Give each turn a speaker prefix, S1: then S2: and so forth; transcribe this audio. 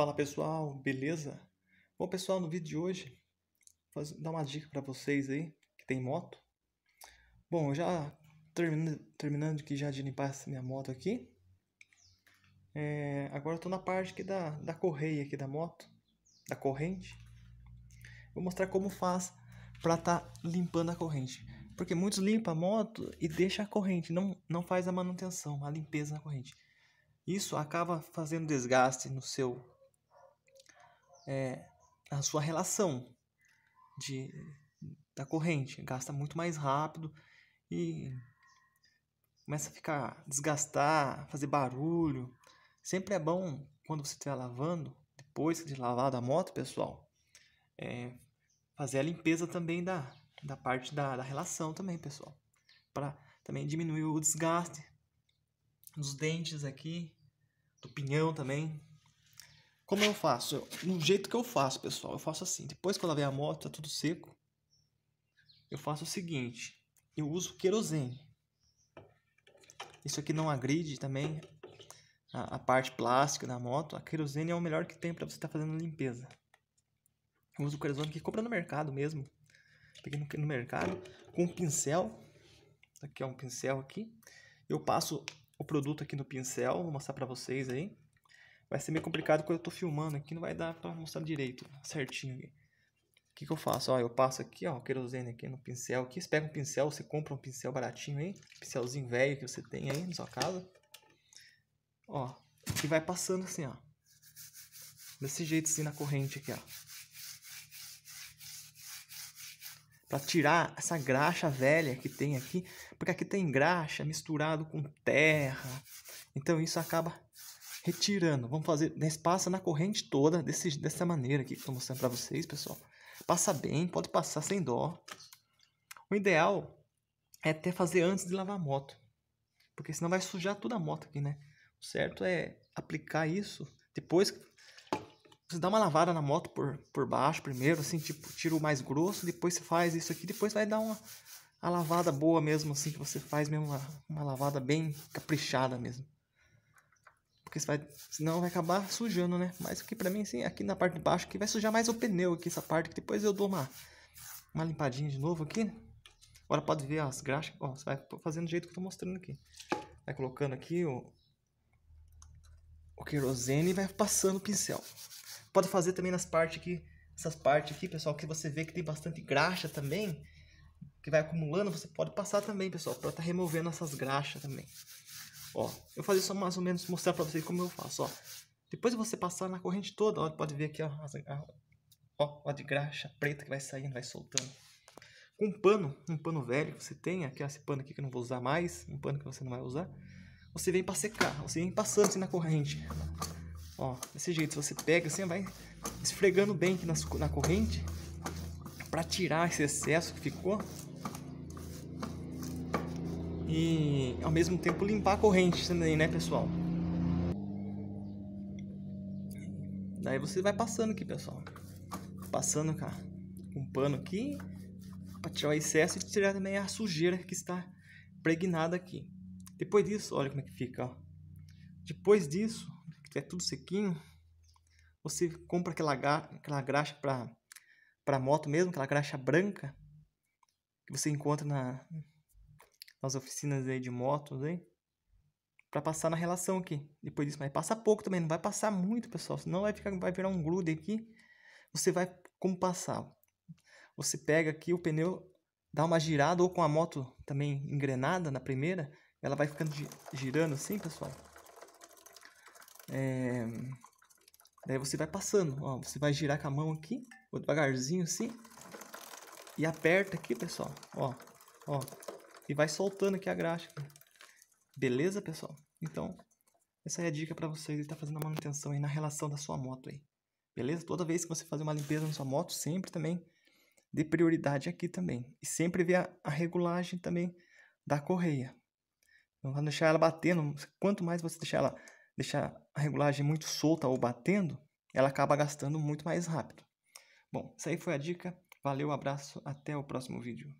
S1: Fala pessoal, beleza? Bom pessoal, no vídeo de hoje vou dar uma dica para vocês aí que tem moto. Bom, já terminando, terminando aqui já de limpar essa minha moto aqui. É, agora estou na parte aqui da, da correia aqui da moto, da corrente. Vou mostrar como faz para estar tá limpando a corrente. Porque muitos limpam a moto e deixa a corrente, não, não faz a manutenção, a limpeza na corrente. Isso acaba fazendo desgaste no seu é, a sua relação de, da corrente. Gasta muito mais rápido e começa a ficar desgastar, fazer barulho. Sempre é bom quando você estiver lavando, depois de lavar a moto, pessoal, é, fazer a limpeza também da, da parte da, da relação também, pessoal. Para também diminuir o desgaste dos dentes aqui, do pinhão também, como eu faço? Eu, no jeito que eu faço, pessoal, eu faço assim. Depois que eu lavei a moto, tá tudo seco. Eu faço o seguinte: eu uso querosene. Isso aqui não agride também a, a parte plástica da moto. A querosene é o melhor que tem para você estar tá fazendo limpeza. Eu uso o querosene que compra no mercado mesmo. Peguei no, no mercado com um pincel. Aqui é um pincel aqui. Eu passo o produto aqui no pincel, vou mostrar para vocês aí. Vai ser meio complicado quando eu tô filmando aqui, não vai dar pra mostrar direito, certinho O que, que eu faço? Ó, eu passo aqui, ó, o querosene aqui no pincel aqui. Você pega um pincel, você compra um pincel baratinho aí, pincelzinho velho que você tem aí na sua casa. Ó, e vai passando assim, ó. Desse jeito assim na corrente aqui, ó. para tirar essa graxa velha que tem aqui, porque aqui tem graxa misturado com terra. Então isso acaba retirando. Vamos fazer, né, passa na corrente toda desse, dessa maneira aqui que estou mostrando para vocês, pessoal. Passa bem, pode passar sem dó. O ideal é até fazer antes de lavar a moto, porque senão vai sujar toda a moto aqui, né? O certo é aplicar isso depois você dá uma lavada na moto por, por baixo primeiro, assim, tipo, tira o mais grosso, depois você faz isso aqui, depois vai dar uma a lavada boa mesmo, assim, que você faz mesmo, uma, uma lavada bem caprichada mesmo. Porque você vai, senão vai acabar sujando, né? Mas aqui pra mim, sim, aqui na parte de baixo que vai sujar mais o pneu aqui, essa parte. Que depois eu dou uma, uma limpadinha de novo aqui. Agora pode ver as graxas. Ó, você vai fazendo do jeito que eu tô mostrando aqui. Vai colocando aqui o, o querosene e vai passando o pincel. Pode fazer também nas partes aqui, essas partes aqui, pessoal, que você vê que tem bastante graxa também. Que vai acumulando, você pode passar também, pessoal, pra estar tá removendo essas graxas também. Ó, eu fazer só mais ou menos mostrar para vocês como eu faço, ó. Depois você passar na corrente toda, ó, pode ver aqui, ó, ó, ó de graxa preta que vai saindo, vai soltando. Com um pano, um pano velho que você tem, aqui, ó, esse pano aqui que eu não vou usar mais, um pano que você não vai usar, você vem para secar, você vem passando assim na corrente. Ó, desse jeito, você pega assim, vai esfregando bem aqui nas, na corrente para tirar esse excesso que ficou, e ao mesmo tempo limpar a corrente também, né, pessoal? Daí você vai passando aqui, pessoal. Passando, cara, um pano aqui para tirar o excesso e tirar também a sujeira que está pregnada aqui. Depois disso, olha como é que fica, ó. Depois disso, que tiver tudo sequinho, você compra aquela, aquela graxa para para moto mesmo, aquela graxa branca que você encontra na, nas oficinas aí de motos aí, para passar na relação aqui. Depois disso, mas passa pouco também, não vai passar muito, pessoal, senão vai ficar vai virar um grude aqui. Você vai como passar? Você pega aqui o pneu, dá uma girada ou com a moto também engrenada na primeira, ela vai ficando girando assim, pessoal. É... Daí você vai passando, ó, você vai girar com a mão aqui, devagarzinho assim, e aperta aqui, pessoal, ó, ó, e vai soltando aqui a graxa. Beleza, pessoal? Então, essa é a dica para vocês estar tá fazendo a manutenção aí na relação da sua moto aí. Beleza? Toda vez que você fazer uma limpeza na sua moto, sempre também dê prioridade aqui também. E sempre ver a, a regulagem também da correia. Não vai deixar ela batendo. Quanto mais você deixar ela deixar a regulagem muito solta ou batendo, ela acaba gastando muito mais rápido. Bom, essa aí foi a dica. Valeu, abraço, até o próximo vídeo.